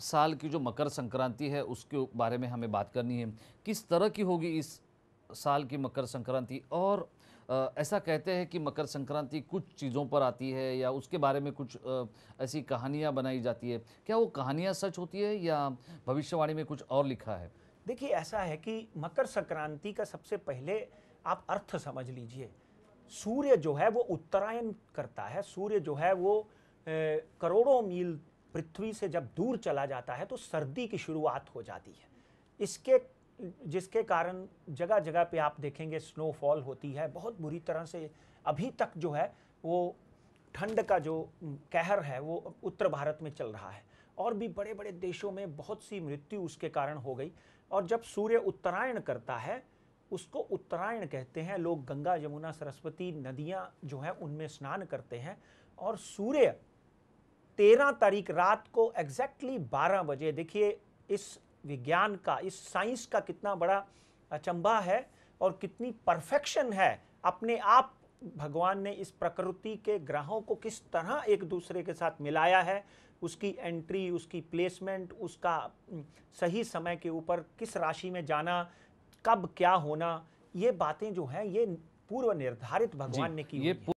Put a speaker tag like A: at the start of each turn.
A: साल की जो मकर संक्रांति है उसके बारे में हमें बात करनी है किस तरह की होगी इस साल की मकर संक्रांति और ऐसा कहते हैं कि मकर संक्रांति कुछ चीज़ों पर आती है या उसके बारे में कुछ ऐसी कहानियाँ बनाई जाती है क्या वो कहानियाँ सच होती है या भविष्यवाणी में कुछ और लिखा है
B: देखिए ऐसा है कि मकर संक्रांति का सबसे पहले आप अर्थ समझ लीजिए सूर्य जो है वो उत्तरायण करता है सूर्य जो है वो करोड़ों मील पृथ्वी से जब दूर चला जाता है तो सर्दी की शुरुआत हो जाती है इसके जिसके कारण जगह जगह पे आप देखेंगे स्नोफॉल होती है बहुत बुरी तरह से अभी तक जो है वो ठंड का जो कहर है वो उत्तर भारत में चल रहा है और भी बड़े बड़े देशों में बहुत सी मृत्यु उसके कारण हो गई और जब सूर्य उत्तरायण करता है उसको उत्तरायण कहते हैं लोग गंगा यमुना सरस्वती नदियाँ जो हैं उनमें स्नान करते हैं और सूर्य तेरह तारीख रात को एग्जैक्टली बारह बजे देखिए इस विज्ञान का इस साइंस का कितना बड़ा अचंबा है और कितनी परफेक्शन है अपने आप भगवान ने इस प्रकृति के ग्रहों को किस तरह एक दूसरे के साथ मिलाया है उसकी एंट्री उसकी प्लेसमेंट उसका सही समय के ऊपर किस राशि में जाना कब क्या होना ये बातें जो हैं ये पूर्व निर्धारित भगवान ने की ये